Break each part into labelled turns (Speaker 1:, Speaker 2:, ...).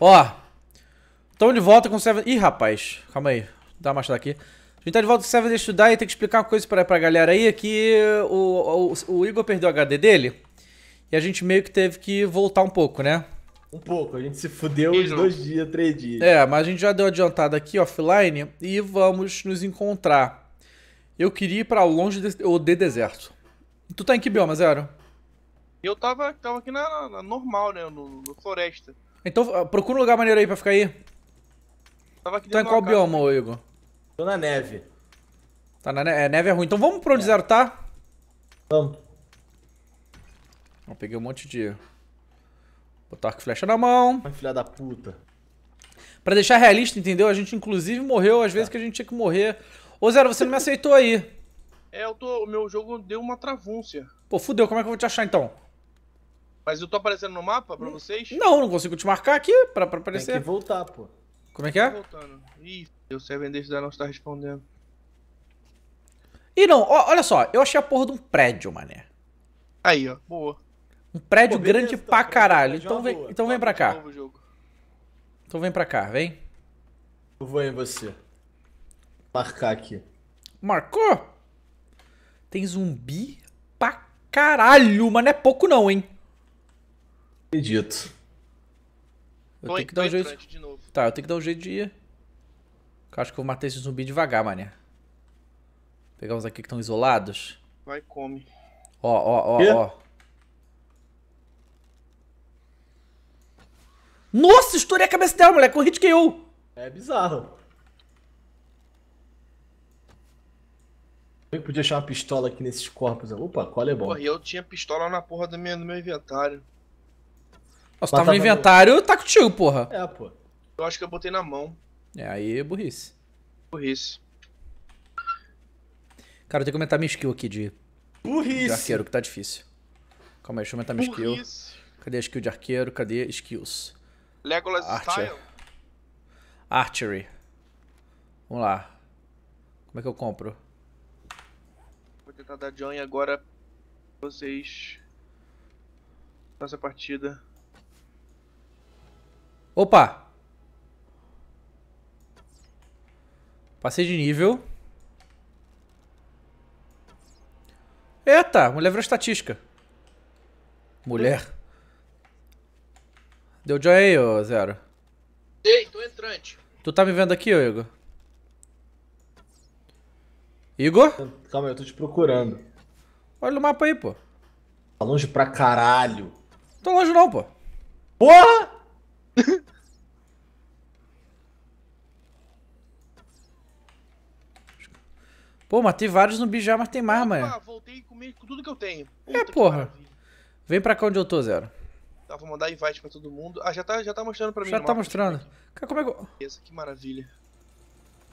Speaker 1: Ó. Estamos de volta com o Seven... Ih, rapaz. Calma aí. Dá uma daqui. A gente tá de volta com Seven server to e tem que explicar uma coisa pra, pra galera aí, é que o, o, o Igor perdeu o HD dele e a gente meio que teve que voltar um pouco, né? Um pouco, a gente se fudeu uns dois
Speaker 2: dias, três dias. É,
Speaker 1: mas a gente já deu adiantada aqui offline e vamos nos encontrar. Eu queria ir pra longe de, ou de deserto. Tu tá em que bioma, Zero?
Speaker 3: Eu tava, tava aqui na, na normal, né? No, no floresta.
Speaker 1: Então ah, procura um lugar maneiro aí pra ficar aí. Tava aqui tá então é em qual bioma, ô, Igor? Tô na neve. Tá na neve. É, neve é ruim. Então vamos pro é. tá? Vamos. peguei um monte de... Botar arco e flecha na mão. filha da puta. Pra deixar realista, entendeu? A gente inclusive morreu às vezes tá. que a gente tinha que morrer. Ô Zero, você não me aceitou aí.
Speaker 3: É, eu tô. O meu jogo deu uma travúncia.
Speaker 1: Pô, fudeu, como é que eu vou te achar então?
Speaker 3: Mas eu tô aparecendo no mapa pra hum. vocês? Não, não consigo te marcar aqui pra, pra aparecer. Tem que voltar, pô. Como é que é? Voltando. Ih, o servente desse não está respondendo. E não, ó, olha só, eu achei a porra de um prédio, mané.
Speaker 1: Aí, ó, boa. Um prédio Pô, grande tá, pra caralho. Tá, tá, então tá, vem, então vem pra cá. Então vem pra cá, vem. Eu vou em você. Marcar aqui. Marcou? Tem zumbi pra caralho, mas não é pouco não, hein? Acredito. Eu tô tenho que dar um jeito. De novo. Tá, eu tenho que dar um jeito de ir. Eu acho que eu vou matar esse zumbi devagar, mané. Pegar uns aqui que estão isolados.
Speaker 3: Vai, come.
Speaker 1: Ó, ó, ó, ó. Nossa, estourei a cabeça dela, moleque. Com hit KO.
Speaker 2: É bizarro. Eu podia achar uma pistola aqui nesses corpos. Opa, qual é bom? Porra,
Speaker 3: eu tinha pistola na porra do meu, do meu inventário.
Speaker 1: Nossa, tava no inventário, tá contigo, porra.
Speaker 3: É, pô. Eu acho que eu botei na mão.
Speaker 1: É, aí é burrice. Burrice. Cara, eu tenho que aumentar minha skill aqui de.
Speaker 3: Burrice! De arqueiro, que
Speaker 1: tá difícil. Calma aí, deixa eu aumentar minha skill. Cadê a skill de arqueiro? Cadê skills?
Speaker 3: Legolas Archer. Style?
Speaker 1: Archery. Vamos lá. Como é que eu compro?
Speaker 3: Vou tentar dar join agora vocês. Nossa partida.
Speaker 1: Opa! Passei de nível. Eita, mulher virou estatística. Mulher. Deu joy aí, ô Zero?
Speaker 3: Dei, tô entrante.
Speaker 1: Tu tá me vendo aqui, ô Igor? Igor? Calma aí, eu tô te procurando. Olha o mapa aí, pô.
Speaker 2: Tá longe pra caralho. Tô longe não, pô.
Speaker 3: Porra!
Speaker 1: Pô, matei vários no já, mas tem mais, mano. voltei
Speaker 3: comigo com tudo que eu tenho.
Speaker 1: É, Puta é, porra. Vem pra cá onde eu tô, Zero.
Speaker 3: Tá, vou mandar invite pra todo mundo. Ah, já tá, já tá mostrando pra já mim. Já tá mostrando. Cara, como é que eu... que maravilha.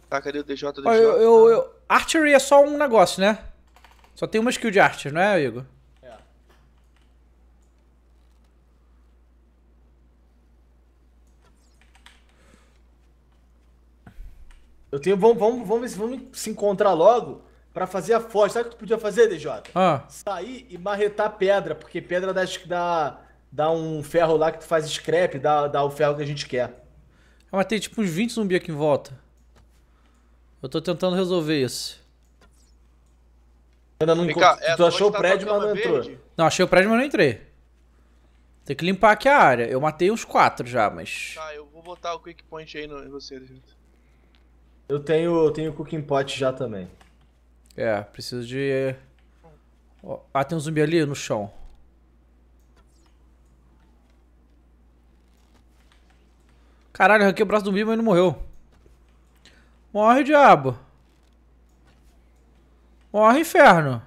Speaker 3: Tá, cadê o DJ? DJ? eu, eu,
Speaker 1: eu, Archery é só um negócio, né? Só tem uma skill de Archer, não é, Igor?
Speaker 2: Eu tenho. Vamos, vamos, vamos ver se vamos se encontrar logo para fazer a foto. Sabe o que tu podia fazer, DJ? Ah. Sair e marretar pedra, porque pedra dá, dá, dá um ferro lá que tu faz scrap, dá, dá o ferro que a gente
Speaker 1: quer. Eu ah, mas tem tipo uns 20 zumbis aqui em volta. Eu tô tentando resolver isso. Ainda não Fica, é, tu achou o tá prédio, mas não entrou. Não, achei o prédio, mas não entrei. Tem que limpar aqui a área. Eu matei uns quatro já, mas.
Speaker 3: Tá, eu vou botar o quick point aí no, em você, gente.
Speaker 1: Eu tenho, eu tenho cooking pot já também. É, preciso de... Ah, tem um zumbi ali no chão. Caralho, arranquei o braço do zumbi, mas não morreu. Morre, diabo. Morre, inferno.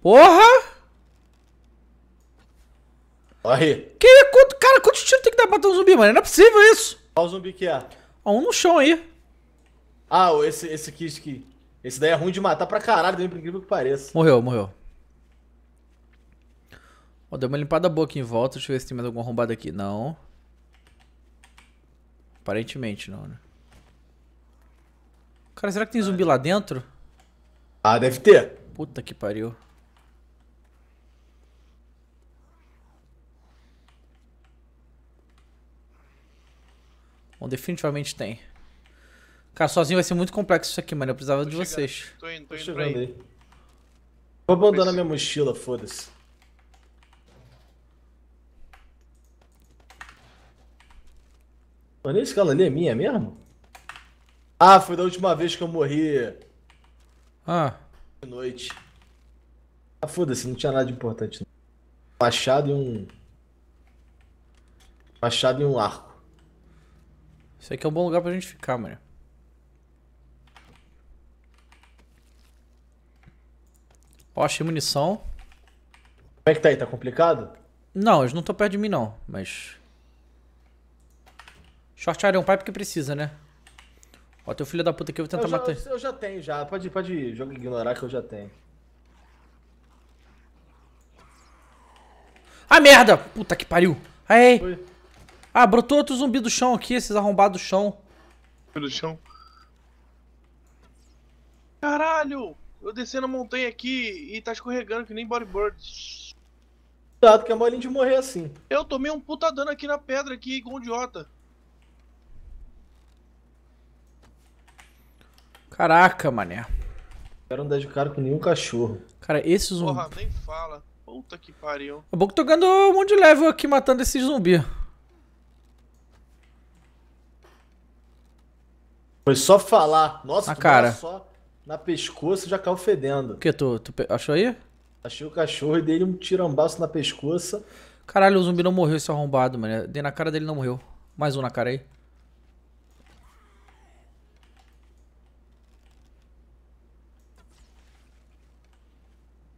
Speaker 1: Porra! Morre. Que, cara, quanto tiro tem que dar pra matar um zumbi, mano? Não é possível isso. Qual zumbi que é? Ó, um no chão aí. Ah,
Speaker 2: esse, esse kit aqui. Esse daí é ruim de matar pra caralho, por incrível que pareça.
Speaker 1: Morreu, morreu. Ó, deu uma limpada boa aqui em volta. Deixa eu ver se tem mais alguma arrombada aqui. Não. Aparentemente não, né? Cara, será que tem zumbi lá dentro? Ah, deve ter. Puta que pariu. Bom, definitivamente tem. Cara, sozinho vai ser muito complexo isso aqui, mano. Eu precisava tô de chegando. vocês. Tô indo, tô indo tô pra aí. Vou abandonando minha mochila, foda-se.
Speaker 2: Mano, esse cara ali é minha mesmo? Ah, foi da última vez que eu morri. Ah. De noite. Ah, foda-se, não tinha nada de importante. Não. Machado e um... Machado
Speaker 1: e um arco. Isso aqui é um bom lugar pra gente ficar, mano. Ó, achei munição. Como é que tá aí? Tá complicado? Não, eles não estão perto de mim não, mas... Short um pai porque precisa, né? Ó, teu filho da puta aqui, eu vou tentar eu já, matar ele.
Speaker 2: Eu já tenho, já. Pode, pode ir. jogo ignorar que eu já tenho.
Speaker 1: Ah, merda! Puta que pariu! Aí! Foi. Ah, brotou outro zumbi do chão aqui, esses arrombados do chão. Do chão.
Speaker 3: Caralho! Eu descendo a montanha aqui e tá escorregando que nem bodyboard. Cuidado que é molinho de morrer assim. Eu tomei um puta dano aqui na pedra aqui, igual um idiota.
Speaker 1: Caraca, mané. Quero andar de cara com nenhum cachorro. Cara, esse zumbi... Porra,
Speaker 3: nem fala. Puta que pariu.
Speaker 1: É bom que tô ganhando um monte de level aqui matando esse zumbi. Foi só falar.
Speaker 2: Nossa, ah, cara. só
Speaker 1: na pescoço já caiu fedendo. O que? Tu, tu achou aí? Achei o cachorro e dei um tirambaço na pescoça. Caralho, o zumbi não morreu esse arrombado, mano. É, dei na cara dele não morreu. Mais um na cara aí.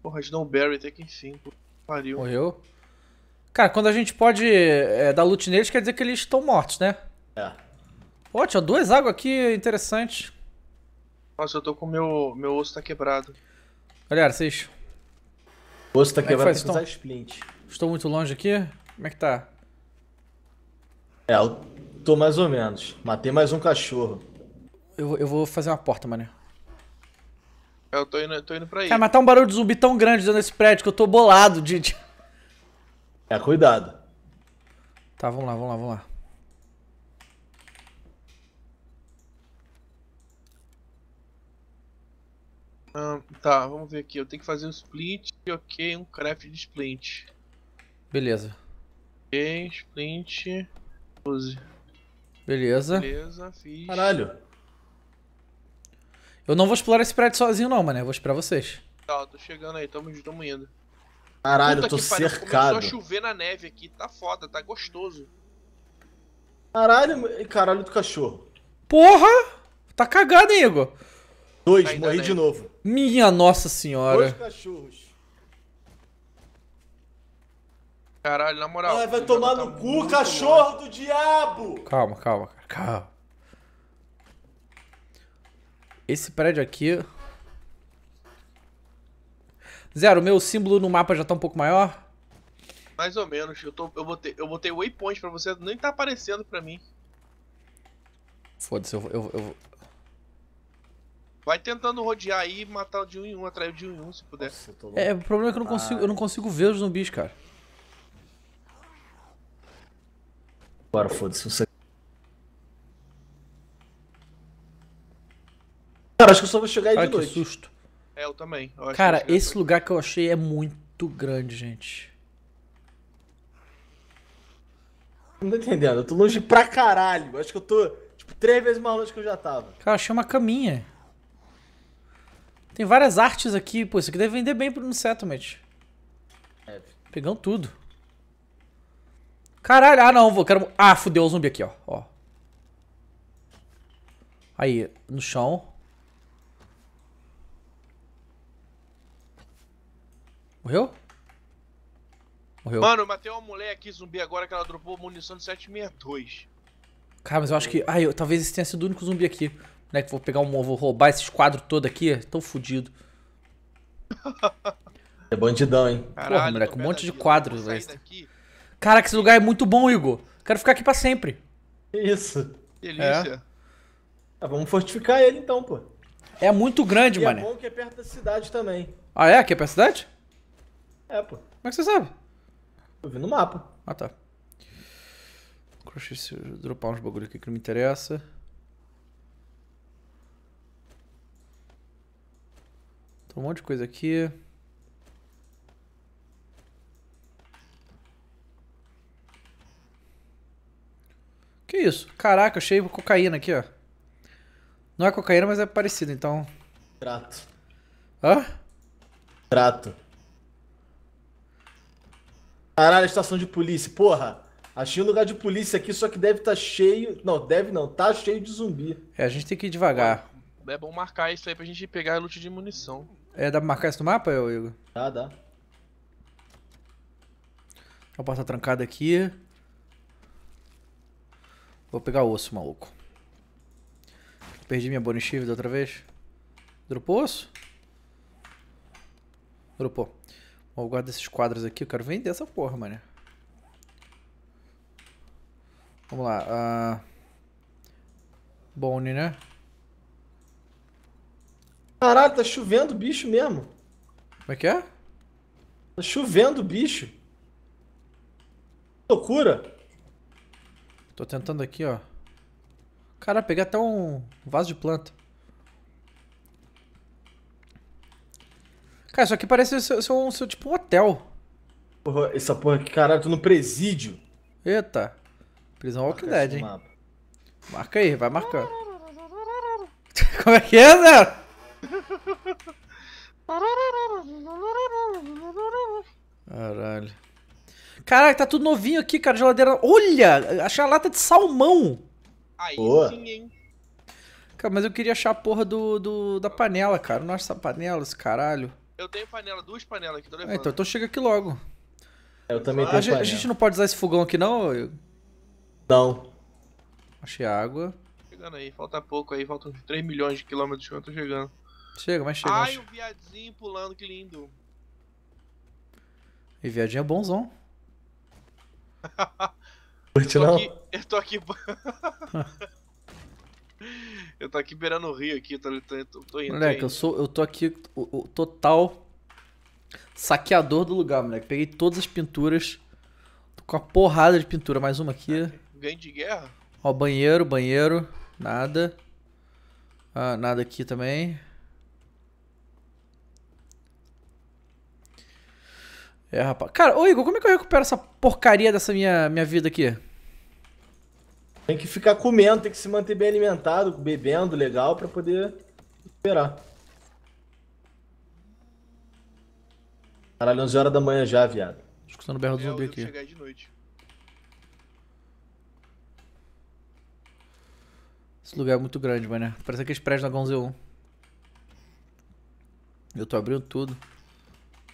Speaker 3: Porra, Snowberry até que cima Pariu.
Speaker 1: Morreu? Cara, quando a gente pode é, dar loot neles, quer dizer que eles estão mortos, né? É. Ó, tinha duas águas aqui interessante.
Speaker 3: Nossa, eu tô com meu. Meu osso tá quebrado.
Speaker 1: Galera, vocês. O osso tá Como quebrado, é que tem que usar então? splint. Estou muito longe aqui? Como é que tá? É, eu tô mais ou menos. Matei mais um cachorro. Eu, eu vou fazer uma porta, mané. É, eu tô indo, eu tô indo pra aí. Cara, mas tá um barulho de zumbi tão grande dentro desse prédio que eu tô bolado, Didi. É, cuidado. Tá, vamos lá, vamos lá, vamos
Speaker 3: lá. Ah, tá, vamos ver aqui. Eu tenho que fazer um split, ok, um craft de split. Beleza. Ok, split.
Speaker 1: 12. Beleza. Beleza, fiz. Caralho. Eu não vou explorar esse prédio sozinho não, mano. Eu vou esperar vocês.
Speaker 3: Tá, tô chegando aí, tamo, tamo indo. Caralho, Puta tô cercado. Pariu, começou a chover na neve aqui, tá foda, tá gostoso.
Speaker 1: Caralho, caralho do cachorro. Porra! Tá cagado, hein, Igor? Dois, Ainda morri né? de novo. Minha Nossa Senhora. Dois
Speaker 3: cachorros. Caralho, na moral. Ai, vai tomar no tá cu, cachorro longe. do diabo!
Speaker 1: Calma, calma, calma. Esse prédio aqui. Zero, meu símbolo no mapa já tá um pouco maior?
Speaker 3: Mais ou menos. Eu, tô, eu, botei, eu botei waypoint pra você, nem tá aparecendo pra mim.
Speaker 1: Foda-se, eu, eu, eu,
Speaker 3: Vai tentando rodear aí e matar de um em um, atrás de um em um, se puder. Nossa, é, o problema é que eu não consigo, eu não
Speaker 1: consigo ver os zumbis, cara. Agora foda-se, você. Cara, acho que eu só vou chegar aí Ai, de noite. Que susto. É, eu também. Eu cara, eu esse lugar que eu achei é muito grande, gente. Não tô entendendo, eu tô longe pra caralho.
Speaker 2: Acho que eu tô, tipo, três vezes mais longe que eu já tava.
Speaker 1: Cara, achei uma caminha. Tem várias artes aqui. Pô, isso aqui deve vender bem no settlement. É. Pegando tudo. Caralho, ah não, vou, quero... Ah, fudeu, o zumbi aqui, ó. ó. Aí, no chão. Morreu? Morreu. Mano, eu
Speaker 3: matei uma mulher aqui, zumbi, agora que ela dropou munição de 762.
Speaker 1: Cara, mas eu acho que... ai eu... talvez esse tenha sido o único zumbi aqui. Né, que vou pegar um. Vou roubar esses quadros todo aqui. É tão fudido.
Speaker 2: É bandidão,
Speaker 1: hein? Caralho, Porra, moleque, um monte de quadros, velho. Caraca, esse lugar é muito bom, Igor. Quero ficar aqui pra sempre. Isso. É. Delícia. É. Ah, vamos fortificar ele então, pô. É muito grande, e é mané. É bom
Speaker 2: que é perto da cidade também.
Speaker 1: Ah, é? Aqui é perto da cidade? É, pô. Como é que você sabe? Tô vendo no mapa. Ah, tá. vou eu dropar uns bagulho aqui que não me interessa. Tem um monte de coisa aqui. Que isso? Caraca, achei cocaína aqui, ó. Não é cocaína, mas é parecido, então. Trato. Hã?
Speaker 2: Trato. Caralho, estação de polícia. Porra, achei um lugar de polícia aqui,
Speaker 1: só que deve estar tá cheio. Não, deve não, tá cheio de zumbi. É, a gente tem que ir devagar.
Speaker 3: É bom marcar isso aí pra gente pegar loot de munição.
Speaker 1: É, dá pra marcar isso no mapa, Igor? Dá, dá. Vou passar trancada aqui. Vou pegar osso, maluco. Perdi minha bone shield outra vez. Dropou osso? Dropou. Vou guardar esses quadros aqui. Eu quero vender essa porra, mano. Vamos lá. Uh... Bone, né? Caralho, tá chovendo bicho mesmo. Como é que é?
Speaker 2: Tá
Speaker 1: chovendo bicho. Que loucura. Tô tentando aqui, ó. Cara, peguei até um vaso de planta. Cara, isso aqui parece ser, ser, um, ser tipo um hotel. Porra, essa porra aqui, caralho, tô no presídio. Eita. Prisão Walking Dead, hein? Mapa. Marca aí, vai marcando. Como é que é, Zé? Caralho. Caralho, tá tudo novinho aqui, cara. Geladeira. Olha! Achei a lata de salmão.
Speaker 3: Aí Boa. sim, hein?
Speaker 1: Cara, mas eu queria achar a porra do, do da panela, cara. Nossa, panela, esse caralho. Eu tenho panela,
Speaker 3: duas panelas aqui, tô ah, então,
Speaker 1: levando. É, então, chega aqui logo. É, eu também ah, tenho a panela. A gente não pode usar esse fogão aqui, não? Não. Achei água.
Speaker 3: Chegando aí, falta pouco aí, faltam uns 3 milhões de quilômetros que eu tô chegando. Chega, mas chega. Ai, mas... o viadinho pulando, que lindo.
Speaker 1: E viadinho é bonzão. Curte não? Aqui,
Speaker 3: eu tô aqui. eu tô aqui beirando o rio aqui, eu tô, tô, tô, indo. Moleque, eu, sou,
Speaker 1: eu tô aqui o, o, total saqueador do lugar, moleque. Peguei todas as pinturas. Tô com uma porrada de pintura. Mais uma aqui.
Speaker 3: Ganho de guerra?
Speaker 1: Ó, banheiro, banheiro. Nada. Ah, nada aqui também. É, rapaz. Cara, ô Igor, como é que eu recupero essa porcaria dessa minha, minha vida aqui?
Speaker 2: Tem que ficar comendo, tem que se manter bem alimentado, bebendo legal para poder recuperar. Caralho, 11 horas
Speaker 1: da manhã já, viado. Escutando o berro do é, zumbi aqui.
Speaker 3: Chegar de noite.
Speaker 1: Esse lugar é muito grande, mano. Parece aqueles prédios da Gonzel 1. Eu tô abrindo tudo.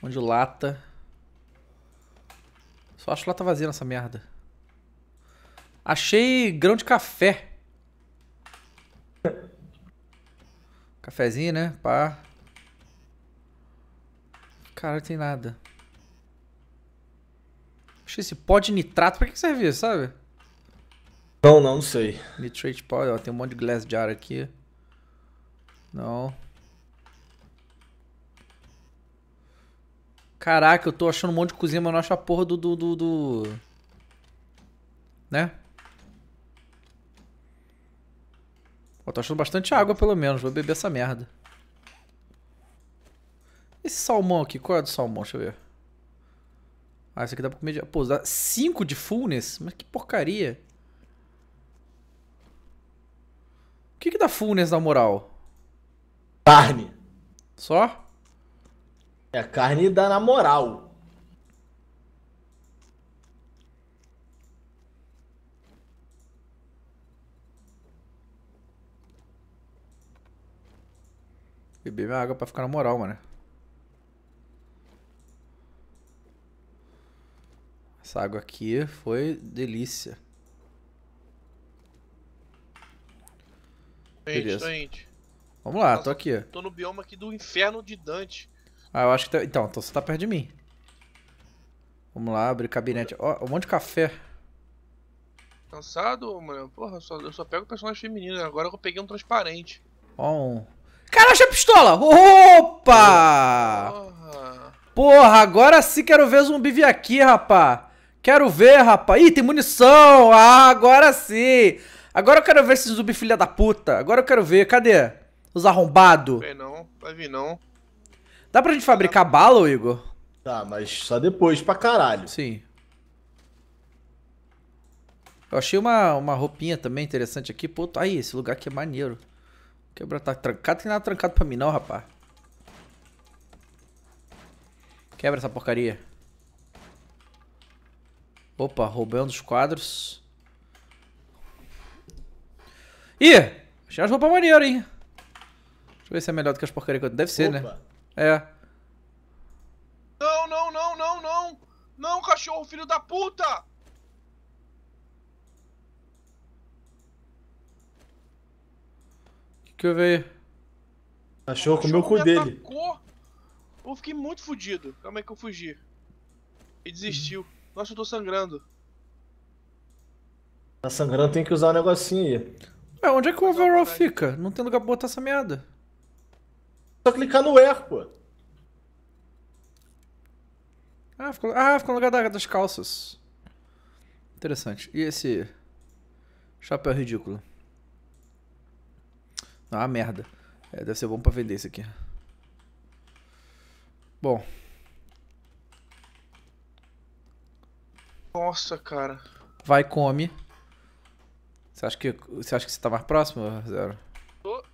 Speaker 1: Um de lata. Acho que lá tá vazia nessa merda. Achei grão de café. Cafezinho, né? Pá. Cara, não tem nada. Achei esse pó de nitrato. Pra que, que serve sabe? Não, não sei. Nitrate pó. Ó, tem um monte de glass jar aqui. Não. Caraca, eu tô achando um monte de cozinha, mas não acho a porra do. do, do, do... Né? Ó, tô achando bastante água, pelo menos. Vou beber essa merda. Esse salmão aqui, qual é do salmão? Deixa eu ver. Ah, isso aqui dá pra comer de... Pô, dá 5 de fullness? Mas que porcaria. O que que dá fullness na moral? Carne. Só? É carne da na moral. Beber minha água pra ficar na moral, mano. Essa água aqui foi delícia.
Speaker 3: Beleza. Gente,
Speaker 1: Vamos lá, Nossa, tô aqui.
Speaker 3: Tô no bioma aqui do inferno de Dante.
Speaker 1: Ah, eu acho que... Tá... Então, então você tá perto de mim. Vamos lá, abrir gabinete. Ó, oh, um monte de café.
Speaker 3: Cansado, mano? Porra, eu só, eu só pego personagem feminino. Né? Agora eu peguei um transparente.
Speaker 1: Ó, oh, um... a pistola! Opa! Porra. Porra, agora sim quero ver zumbi vir aqui, rapá. Quero ver, rapá. Ih, tem munição! Ah, agora sim! Agora eu quero ver esse zumbi filha da puta. Agora eu quero ver. Cadê? Os arrombados.
Speaker 3: Não, não vai vir não.
Speaker 1: Dá pra gente fabricar tá. bala, Igor?
Speaker 3: Tá, mas
Speaker 1: só depois, pra caralho. Sim. Eu achei uma, uma roupinha também interessante aqui. Pô, tá aí, esse lugar aqui é maneiro. Quebra, tá trancado. Tem nada trancado pra mim não, rapaz. Quebra essa porcaria. Opa, roubei um dos quadros. Ih! Achei as roupas maneiras, hein? Deixa eu ver se é melhor do que as porcarias que eu... Deve ser, né? Opa. né? É.
Speaker 3: Não, não, não, não, não! Não, cachorro, filho da puta!
Speaker 1: O que eu veio? Cachorro comeu o cu dele.
Speaker 3: Atacou. Eu fiquei muito fudido. Calma aí que eu fugi. E desistiu. Nossa, eu tô sangrando.
Speaker 1: Tá sangrando, tem que usar um negocinho aí. Ué, onde é que o é overall fica? Não tem lugar pra botar essa merda. Só clicar no air, pô. Ah, ficou, ah, ficou no lugar da, das calças. Interessante. E esse chapéu ridículo? Ah, merda. É, deve ser bom pra vender isso aqui. Bom.
Speaker 3: Nossa, cara.
Speaker 1: Vai, come. Você acha que, você acha que você tá mais próximo, Zero?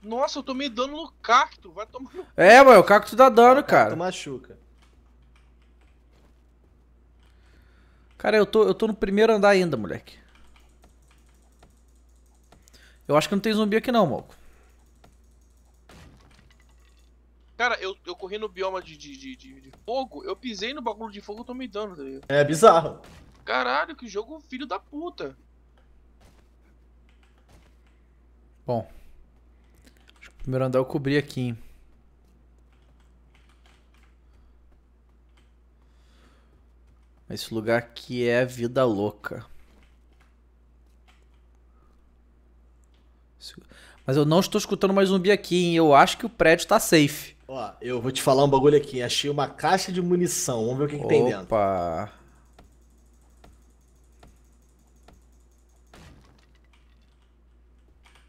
Speaker 3: Nossa, eu tomei dano no cacto. Vai tomar no... É, mano, o
Speaker 1: cacto dá dano, cara. Tu machuca. Cara, eu tô, eu tô no primeiro andar ainda, moleque. Eu acho que não tem zumbi aqui não, moco.
Speaker 3: Cara, eu, eu corri no bioma de, de, de, de fogo, eu pisei no bagulho de fogo e tomei dano, tá É bizarro. Caralho, que jogo filho da puta.
Speaker 1: Bom. Primeiro andar eu cobri aqui. Esse lugar aqui é vida louca. Mas eu não estou escutando mais zumbi aqui, hein? Eu acho que o prédio está safe. Ó, eu vou te falar um bagulho aqui. Achei uma caixa de munição. Vamos ver o que, que tem dentro.
Speaker 3: Opa.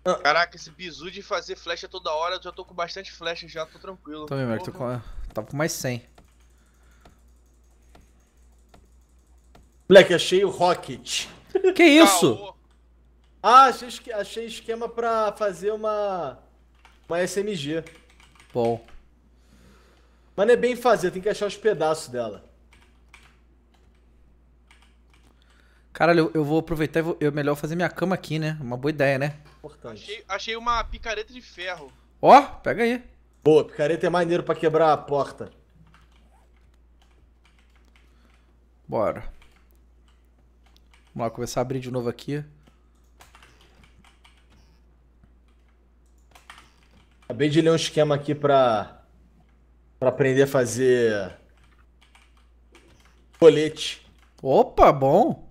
Speaker 3: Ah. Caraca, esse bizu de fazer flecha toda hora, eu já tô com bastante flecha já, tô tranquilo. Também, Mark, tô com, tava
Speaker 1: tá com mais 100. Moleque, achei o Rocket. Que isso? Caô.
Speaker 2: Ah, achei, achei esquema pra fazer uma, uma SMG. Bom. Mas não é bem fazer, tem que achar os pedaços dela.
Speaker 1: Caralho, eu, vou aproveitar e vou, eu é melhor fazer minha cama aqui, né? Uma boa ideia, né?
Speaker 2: importante.
Speaker 3: Achei, achei uma picareta de ferro.
Speaker 1: Ó, oh, pega
Speaker 2: aí. Boa, picareta é maneiro pra quebrar a porta.
Speaker 1: Bora. Vamos lá, começar a abrir de novo aqui. Acabei de ler um
Speaker 2: esquema aqui pra, pra aprender a fazer
Speaker 1: colete. Opa, bom.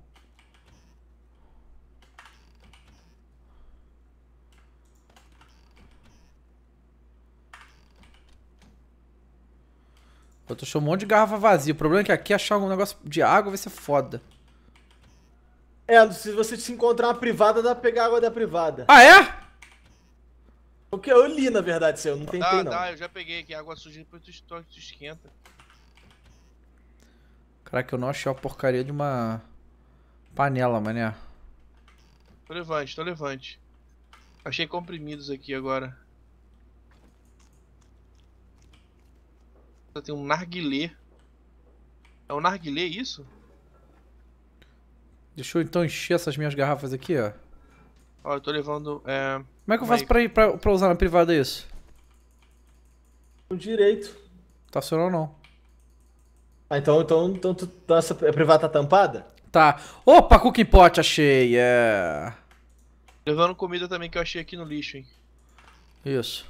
Speaker 1: Eu tô achando um monte de garrafa vazia. O problema é que aqui achar algum negócio de água vai ser foda. É, se você se encontrar uma privada,
Speaker 2: dá pra pegar água da privada. Ah, é? O que eu li, na verdade, seu. Não tentei, dá, não. Dá,
Speaker 3: eu já peguei aqui. Água suja, depois tu, tu, tu esquenta.
Speaker 1: Caraca, eu não achei a porcaria de uma panela, mané.
Speaker 3: Tô levante, tô levante. Achei comprimidos aqui agora. Tem um narguilé. É um narguilé é isso?
Speaker 1: Deixa eu então encher essas minhas garrafas aqui, ó.
Speaker 3: Ó, eu tô levando. É... Como
Speaker 1: é que eu faço pra, ir, pra, pra usar na privada isso?
Speaker 3: Com direito.
Speaker 1: Tá funcionando não? Ah, então, então,
Speaker 2: então tu, nossa, então a é privada tá tampada?
Speaker 1: Tá. Opa, cooking pot, achei. É.
Speaker 3: Levando comida também que eu achei aqui no lixo, hein? Isso.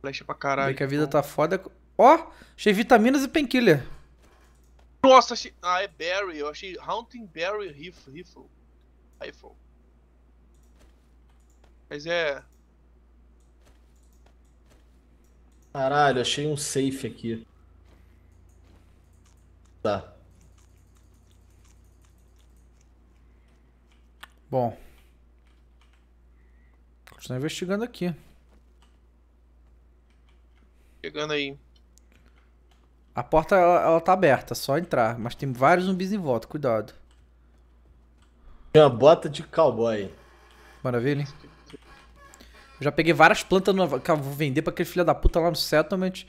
Speaker 3: Flecha pra caralho. Vê que a vida
Speaker 1: então. tá foda. Ó, oh, achei vitaminas e penkiller.
Speaker 3: Nossa, achei... Ah, é Barry. Eu achei Haunting Barry Rifle. Rifle. Rifle. Mas é...
Speaker 2: Caralho, achei um safe aqui.
Speaker 1: Tá. Bom. Continuar investigando aqui. Chegando aí. A porta, ela, ela tá aberta, só entrar. Mas tem vários zumbis em volta, cuidado. Uma bota de cowboy. Maravilha, hein? Eu já peguei várias plantas no... que eu vou vender pra aquele filho da puta lá no settlement.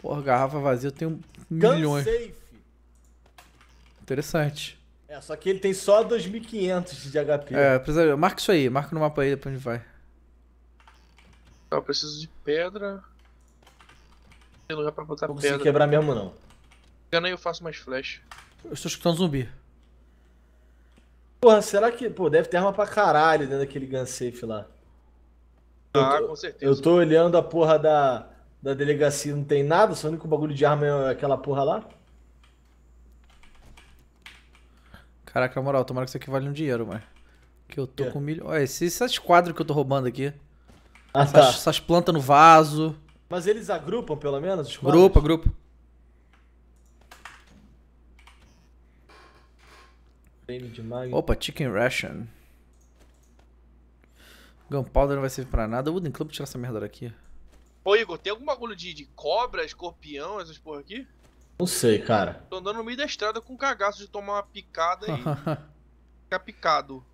Speaker 1: Porra, garrafa vazia eu tenho milhões. Safe. Interessante.
Speaker 2: É, só que ele tem só 2.500 de HP. É,
Speaker 1: precisa... marca isso aí, marca no mapa aí, depois a gente vai.
Speaker 3: Tá, eu preciso de pedra. Tem lugar pra botar não pedra. Não quebrar mesmo, não. Engana aí, eu faço mais flash.
Speaker 1: Eu estou escutando zumbi.
Speaker 3: Porra, será que. Pô, deve ter arma pra
Speaker 2: caralho dentro daquele gun safe lá.
Speaker 3: Ah, tô, com certeza. Eu
Speaker 2: tô olhando a porra da, da delegacia, não tem nada, só o único bagulho de arma é aquela porra lá.
Speaker 1: Caraca, moral, tomara que isso aqui vale um dinheiro, mano. Que eu tô é. com milho. Olha, esse, quadros que eu tô roubando aqui. Ah, essas, tá. essas plantas no vaso.
Speaker 2: Mas eles agrupam, pelo menos? Os grupa, grupo.
Speaker 3: Opa,
Speaker 1: Chicken Ration. Gunpowder não vai servir pra nada. Wooden Club, tirar essa merda daqui.
Speaker 3: Ô Igor, tem algum bagulho de, de cobra,
Speaker 1: escorpião, essas porra aqui? Não sei, cara. Tô andando no meio da estrada com
Speaker 3: cagaço de tomar uma picada e ficar picado.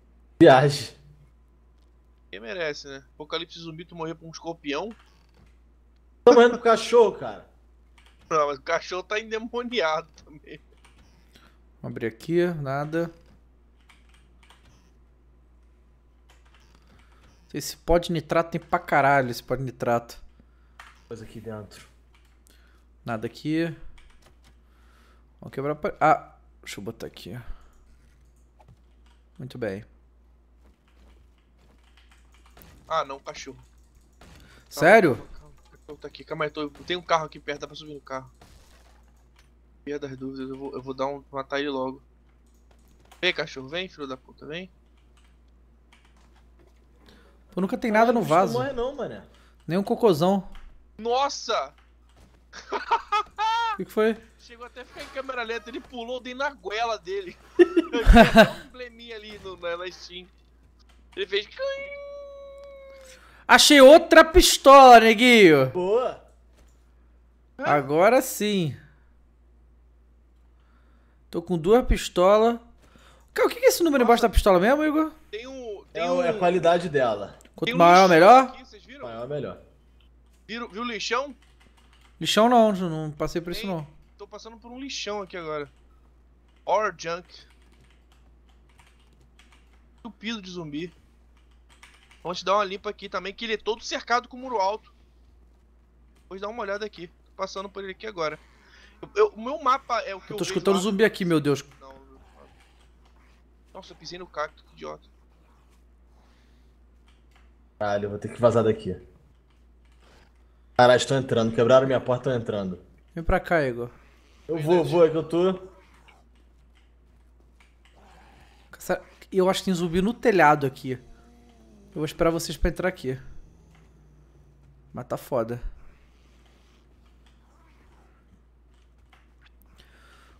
Speaker 3: Viagem. Quem merece, né? Apocalipse zumbi, tu morrer por um escorpião? Tô morrendo pro cachorro, cara. Não, mas o cachorro tá endemoniado também.
Speaker 1: Vamos abrir aqui, nada. Esse pó de nitrato tem pra caralho, esse pó de nitrato. Coisa aqui dentro. Nada aqui. Vamos quebrar a Ah, deixa eu botar aqui. Muito bem.
Speaker 3: Ah, não, cachorro.
Speaker 1: Sério? Calma, calma,
Speaker 3: calma, tá aqui, calma aí, tem um carro aqui perto, dá pra subir no carro. Pia das dúvidas, eu vou, eu vou dar um, matar ele logo. Vem, cachorro, vem, filho da puta, vem.
Speaker 1: Pô, nunca tem nada no vaso. Não morre não, mano. Nem um cocôzão.
Speaker 3: Nossa!
Speaker 1: O que, que, foi?
Speaker 3: Chegou até a ficar em câmera lenta, ele pulou dentro na goela dele. Tinha um embleminha ali no, na, na Steam. Ele fez...
Speaker 1: Achei outra pistola, neguinho. Boa. Agora sim. Tô com duas pistolas. Cara, o que é esse número embaixo da pistola mesmo, Igor? Tem
Speaker 2: um. É tem é, um... é a
Speaker 3: qualidade dela.
Speaker 1: Quanto um maior, melhor? Aqui,
Speaker 3: vocês viram? Maior, melhor. Viram, viu lixão?
Speaker 1: Lixão não, não passei por tem... isso não.
Speaker 3: Tô passando por um lixão aqui agora. Or junk. Tupido de zumbi. Vamos te dar uma limpa aqui também, que ele é todo cercado com muro alto. Vou dar uma olhada aqui. Tô passando por ele aqui agora. o meu mapa é o que eu. eu tô escutando zumbi aqui, meu Deus. Não, Nossa, eu pisei no cacto, que idiota.
Speaker 2: Caralho, eu vou ter que vazar daqui. Caralho, estão entrando. Quebraram minha porta, estão entrando.
Speaker 1: Vem pra cá, Igor. Eu vou, eu vou, é que eu tô. Eu acho que tem zumbi no telhado aqui. Eu vou esperar vocês pra entrar aqui. Mas tá foda.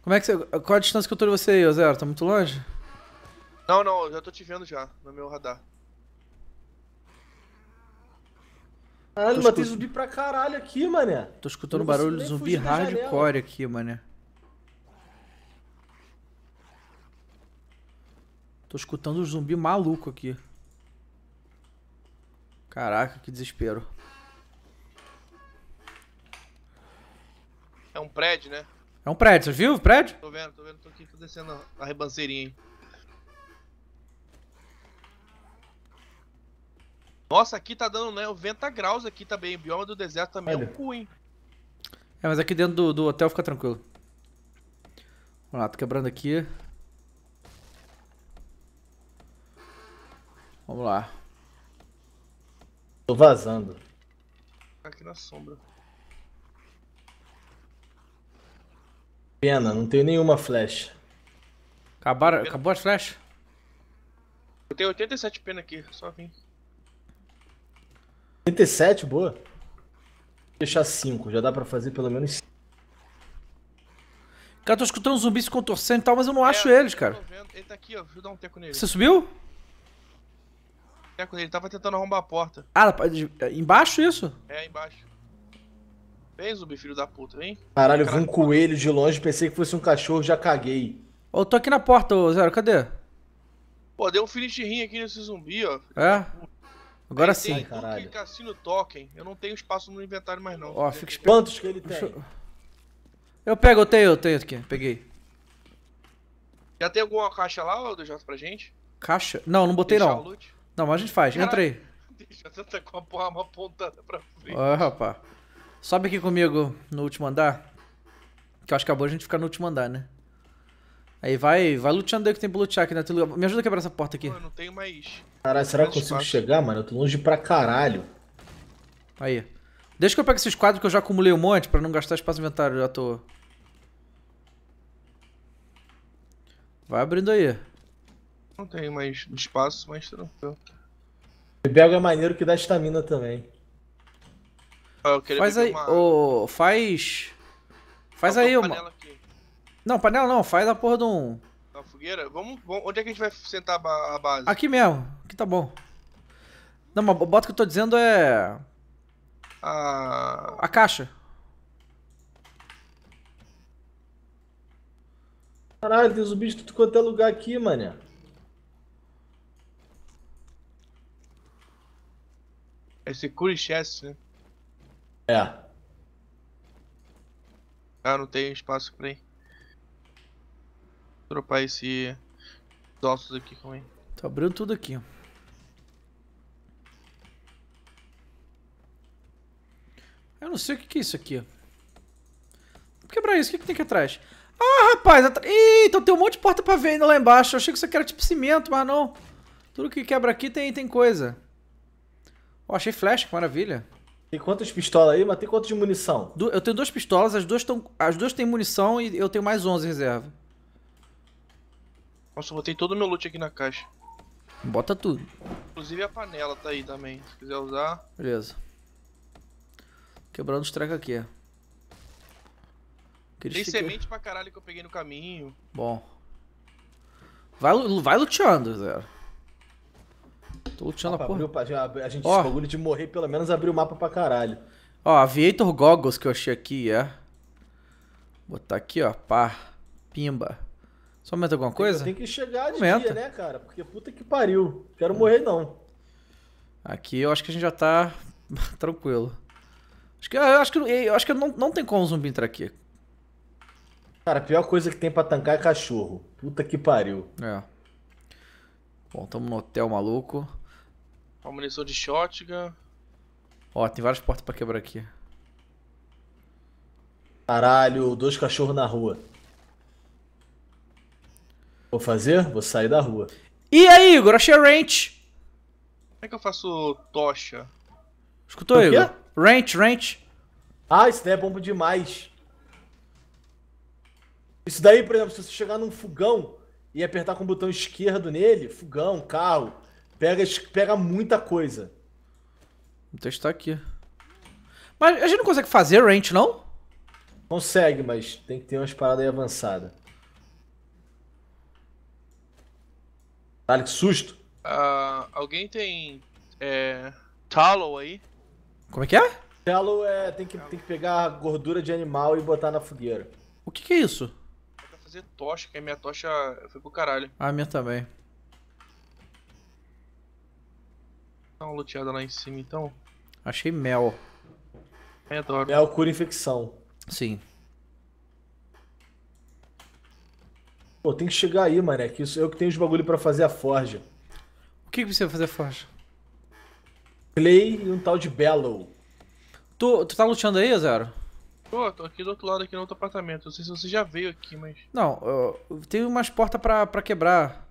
Speaker 1: Como é que você... Qual a distância que eu tô de você aí, Zero? Tá muito longe?
Speaker 3: Não, não, eu já tô te vendo já, no meu radar.
Speaker 1: Caralho, tô mas zumbi
Speaker 3: pra caralho
Speaker 2: aqui, mané. Tô escutando barulho de zumbi hardcore
Speaker 1: aqui, mané. Tô escutando um zumbi maluco aqui. Caraca, que desespero.
Speaker 3: É um prédio, né?
Speaker 1: É um prédio, você viu o prédio?
Speaker 3: Tô vendo, tô vendo, tô aqui, tô descendo a ribanceirinha, hein? Nossa, aqui tá dando, né? 90 graus aqui também. o bioma do deserto também Olha. é um cu, hein?
Speaker 1: É, mas aqui dentro do, do hotel fica tranquilo. Vamos lá, tô quebrando aqui. Vamos lá. Tô vazando.
Speaker 3: Tá aqui na sombra.
Speaker 2: Pena, não tenho nenhuma
Speaker 1: flecha. Acabaram, acabou as flechas?
Speaker 3: Eu tenho 87 pena aqui, só vim.
Speaker 1: 87, boa. Vou deixar 5, já dá pra fazer pelo menos 5. Cara, tô escutando zumbis se contorcendo e tal, mas eu não é, acho eles, cara.
Speaker 3: Ele tá aqui, ó. Deixa eu dar um teco nele. Você subiu? Ele dele, tava tentando arrombar a porta.
Speaker 1: Ah, é, embaixo isso?
Speaker 3: É, embaixo. Vem, zumbi, filho da puta, vem.
Speaker 2: Caralho, eu vi um coelho de longe, pensei que fosse um cachorro, já
Speaker 1: caguei. Ô, tô aqui na porta, ô Zero, cadê?
Speaker 3: Pô, deu um finish rim aqui nesse zumbi, ó.
Speaker 1: É? Agora Aí sim. Ai,
Speaker 3: caralho. Cassino token. Eu não tenho espaço no inventário mais não.
Speaker 1: Ó, oh, fica esperto. que ele tem? Eu... eu... pego, eu tenho, eu tenho aqui. Peguei.
Speaker 3: Já tem alguma caixa lá, Dejato, pra gente?
Speaker 1: Caixa? Não, não botei Deixar não. Não, mas a gente faz. Entra aí. Deixa você tá com a uma apontada pra frente. Ah, rapaz. Sobe aqui comigo no último andar. Que eu acho que acabou a gente ficar no último andar, né? Aí vai, vai luteando aí que tem pra lutear aqui naquele né? Me ajuda a quebrar essa porta aqui. Pô, não tenho mais. Caralho, será que eu consigo chegar, mano? Eu tô longe pra caralho. Aí. Deixa que eu pego esses quadros que eu já acumulei um monte pra não gastar espaço no inventário já tô. Vai abrindo aí.
Speaker 3: Não tem mais espaço, mas tranquilo.
Speaker 2: O Belga é maneiro que dá estamina também.
Speaker 3: Ah, faz aí, uma...
Speaker 1: Oh, faz. Faz aí, uma. Panela aqui. Não, panela não, faz a porra de um.
Speaker 3: Uma fogueira? Vamos, vamos, Onde é que a gente vai sentar a base? Aqui mesmo,
Speaker 1: aqui tá bom. Não, mas bota que eu tô dizendo é.
Speaker 3: A. Ah.
Speaker 1: A caixa.
Speaker 2: Caralho, tem zumbis tudo quanto é lugar aqui, mané.
Speaker 3: Esse Kurichess, né? É. Ah, não tem espaço pra ir. Dropar esse ossos aqui ele.
Speaker 1: Tô abrindo tudo aqui, ó. Eu não sei o que, que é isso aqui, ó. Vou quebrar isso, o que, que tem aqui atrás? Ah, rapaz! Ih, então tem um monte de porta pra venda lá embaixo. Eu achei que isso aqui era tipo cimento, mas não. Tudo que quebra aqui tem, tem coisa. Oh, achei flash, que maravilha. Tem quantas pistolas aí? Mas tem quantas de munição? Du eu tenho duas pistolas, as duas, tão, as duas têm munição e eu tenho mais 11 em reserva.
Speaker 3: Nossa, eu botei todo o meu loot aqui na caixa. Bota tudo. Inclusive a panela tá aí também, se quiser usar.
Speaker 1: Beleza. Quebrando os trecos aqui. É. Tem semente
Speaker 3: pra caralho que eu peguei no caminho.
Speaker 1: Bom. Vai, vai luteando, Zero. Tô a
Speaker 2: porra. Abriu, a gente, Ó. bagulho
Speaker 1: de morrer, pelo menos abriu o mapa pra caralho. Ó, Aviator Goggles que eu achei aqui, é. Vou botar aqui, ó, pá. Pimba. Só aumenta alguma coisa? Tem, que chegar de aumenta. dia, né,
Speaker 2: cara? Porque puta que
Speaker 1: pariu. Quero morrer, não. Aqui eu acho que a gente já tá tranquilo. Acho que, eu acho que, eu acho que não, não tem como o zumbi entrar aqui. Cara, a pior coisa que tem pra tancar é cachorro. Puta que pariu. É. Bom, tamo no hotel maluco.
Speaker 3: Uma munição de shotgun.
Speaker 1: Ó, tem várias portas pra quebrar aqui.
Speaker 2: Caralho, dois cachorros na rua.
Speaker 1: Vou fazer? Vou sair da rua. E aí, Igor? Achei a ranch.
Speaker 3: Como é que eu faço tocha?
Speaker 1: Escutou, Igor? Ranch, ranch.
Speaker 2: Ah, isso daí é bom demais. Isso daí, por exemplo, se você chegar num fogão e apertar com o botão esquerdo nele, fogão, carro, Pega, pega muita coisa. Vou testar aqui.
Speaker 1: Mas a gente não consegue
Speaker 2: fazer range, não? Consegue, mas tem que ter umas paradas aí avançadas. Dale, que susto!
Speaker 3: Uh, alguém tem. É, tallow aí? Como é que é? Tallow é. Tem que,
Speaker 2: tem que pegar gordura de animal e botar na fogueira. O que, que é isso?
Speaker 3: É pra fazer tocha, que a minha tocha foi pro caralho.
Speaker 1: Ah, a minha também.
Speaker 3: dar uma luteada lá em cima então.
Speaker 1: Achei mel.
Speaker 3: É, adoro. Mel cura
Speaker 1: infecção. Sim.
Speaker 2: Pô, tem que chegar aí, mané, que isso, eu é que tenho os bagulho pra fazer a forja.
Speaker 1: O que, que você vai fazer a forja? Clay e um tal de Bellow. Tu, tu tá luteando aí, Zero?
Speaker 3: Pô, tô aqui do outro lado, aqui no outro apartamento. Não sei se você já veio aqui, mas.
Speaker 1: Não, tem umas portas pra, pra quebrar.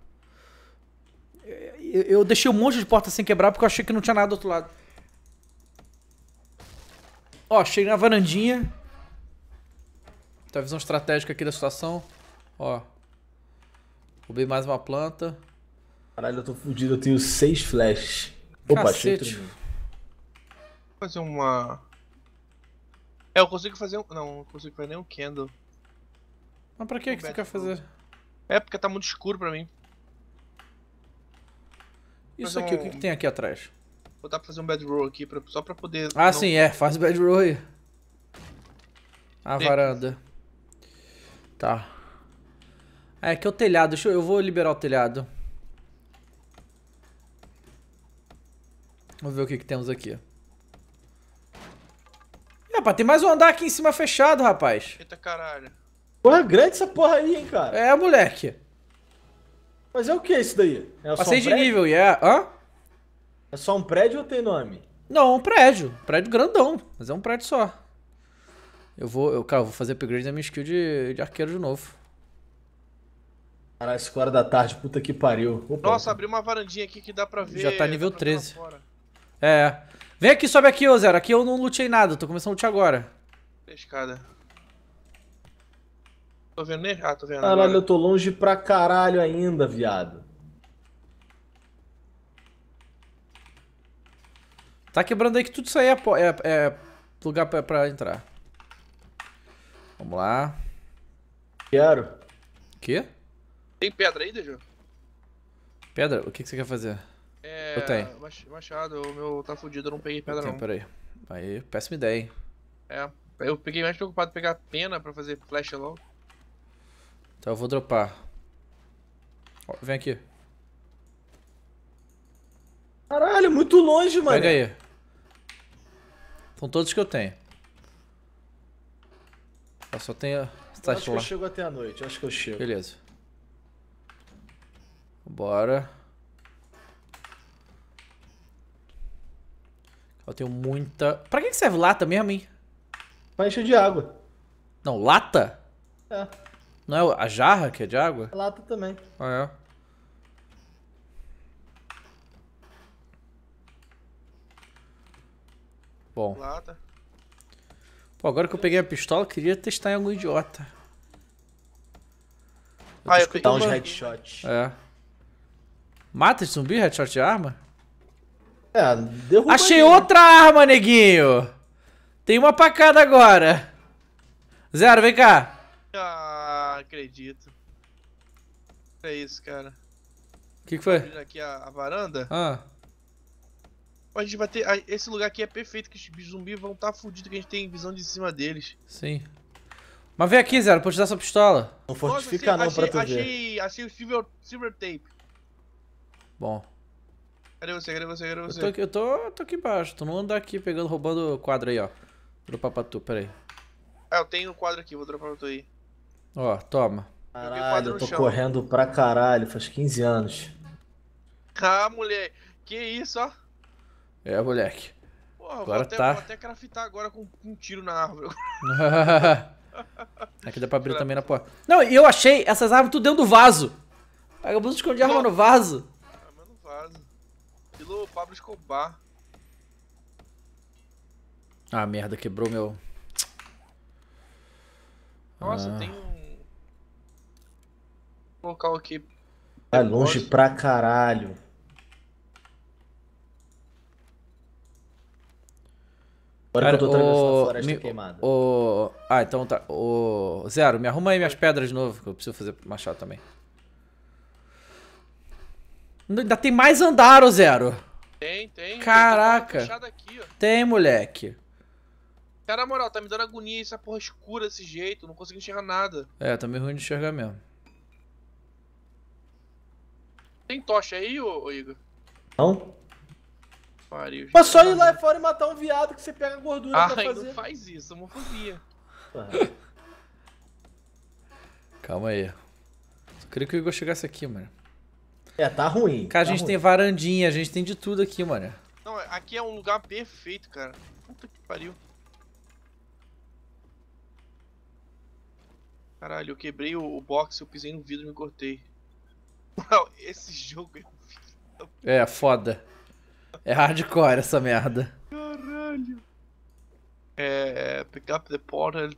Speaker 1: Eu deixei um monte de porta sem quebrar porque eu achei que não tinha nada do outro lado. Ó, cheguei na varandinha. Tem então, a visão estratégica aqui da situação. Ó. Roubei mais uma planta. Caralho, eu tô
Speaker 2: fudido, eu tenho seis
Speaker 3: flashes. Opa, Cacete. achei fazer uma... É, eu consigo fazer um... Não, não consigo fazer nenhum candle. Mas pra que, que você quer fazer? É, porque tá muito escuro pra mim. Isso aqui, um... o que, que, tem aqui atrás? Vou dar pra fazer um bedroll aqui, pra... só pra poder... Ah, não... sim, é. Faz bedroll aí.
Speaker 1: A tem. varanda. Tá. É, aqui é o telhado. Deixa eu... eu vou liberar o telhado. Vamos ver o que, que temos aqui. Rapaz, tem mais um andar aqui em cima fechado, rapaz. Eita caralho. Porra, é grande essa porra aí, hein, cara. É, moleque. Mas é o que isso daí? É Passei um de nível, e yeah. é. Hã? É só um prédio ou tem nome? Não, um prédio. Prédio grandão, mas é um prédio só. Eu vou. Eu, cara, eu vou fazer upgrade na minha skill de, de arqueiro de novo. Caralho, 5 horas da tarde, puta que pariu. Opa.
Speaker 3: Nossa, abri uma varandinha aqui que dá pra ver. Já tá
Speaker 1: nível 13. É. Vem aqui, sobe aqui, ô Zero. Aqui eu não lutei nada, tô começando a lutar agora.
Speaker 3: Pescada tô vendo nem. Ah, tô vendo. Caralho, agora. eu tô
Speaker 1: longe pra caralho ainda, viado. Tá quebrando aí que tudo isso aí é, é, é lugar pra, pra, entrar. Vamos lá. Quero. Quê?
Speaker 3: Tem pedra aí, Dejo?
Speaker 1: Pedra? O que, que você quer fazer? É. Eu tenho.
Speaker 3: Machado, o meu tá fudido, eu não peguei pedra não. Peraí.
Speaker 1: Aí, péssima ideia, hein?
Speaker 3: É. Eu fiquei mais preocupado em pegar pena pra fazer flash logo.
Speaker 1: Então eu vou dropar. Ó, vem aqui. Caralho, é muito longe, mano. Pega aí. São todos que eu tenho. Eu só tenho... Tá acho lá. que eu chego
Speaker 2: até a noite, acho que eu chego. Beleza.
Speaker 1: Bora. Eu tenho muita... Pra que serve lata mesmo, hein? Pra encher de água. Não, lata? É. Não é a jarra que é de água? A é lata também. Ah, é? Bom. Lata. Pô, agora que eu peguei a pistola, eu queria testar em algum idiota.
Speaker 2: Eu ah, eu peguei uns headshots.
Speaker 1: É. Mata de zumbi, headshot de arma? É, derruba Achei né? outra né? arma, neguinho! Tem uma pra cada agora. Zero, vem cá.
Speaker 3: Ah acredito. É isso, cara. O que, que foi? aqui a, a, varanda. Ah. A gente vai ter. esse lugar aqui é perfeito, que os zumbis vão estar tá fudidos, que a gente tem visão de cima deles.
Speaker 1: Sim. Mas vem aqui, Zero, Pode te dar essa pistola. Não fortifica Nossa, achei, não pra tu achei,
Speaker 3: ver. Achei o silver, silver tape. Bom. Cadê você? Cadê você? Cadê você? Eu tô aqui, eu
Speaker 1: tô, tô aqui embaixo. Tu não anda aqui pegando, roubando o quadro aí, ó. Dropar pra tu, peraí.
Speaker 3: É, eu tenho um quadro aqui, vou dropar pra tu aí.
Speaker 1: Ó, toma.
Speaker 3: Caralho, eu tô correndo pra caralho,
Speaker 1: faz 15 anos.
Speaker 3: Ah, moleque, que isso, ó.
Speaker 1: É, moleque. Porra, agora vou até, tá. Vou
Speaker 3: até craftar agora com, com um tiro na árvore.
Speaker 1: Aqui dá pra abrir também na porta. Não, e eu achei essas árvores tudo dentro do vaso. esconder a arma no vaso. Arma ah, no vaso.
Speaker 3: Estilo Pablo Escobar.
Speaker 1: Ah, merda, quebrou meu...
Speaker 3: Nossa, ah. tem um local aqui.
Speaker 2: Vai longe pra caralho. Agora Cara, que eu tô atravessando o... a floresta me...
Speaker 1: queimada. O... Ah, então tá. O... Zero, me arruma aí minhas pedras de novo, que eu preciso fazer machado também. Ainda tem mais andar, o Zero.
Speaker 3: Tem, tem. Caraca. Tem, aqui,
Speaker 1: tem, moleque.
Speaker 3: Cara, na moral, tá me dando agonia essa porra escura desse jeito. Não consigo enxergar nada.
Speaker 1: É, tá meio ruim de enxergar mesmo.
Speaker 3: Tem tocha aí, ô, ô Igor? Não? Pariu. Mas só ir lá fora e matar um viado que você pega gordura ah, pra fazer. Ah, não faz isso,
Speaker 2: homofobia.
Speaker 1: Calma aí. Só queria que o Igor chegasse aqui, mano. É, tá ruim. Cara, tá a gente ruim. tem varandinha, a gente tem de tudo aqui, mano.
Speaker 3: Não, aqui é um lugar perfeito, cara. Puta que pariu. Caralho, eu quebrei o box, eu pisei no vidro e me cortei. Não, esse jogo
Speaker 1: é. É, foda. É hardcore essa merda.
Speaker 3: Caralho. É. Pick up the portal.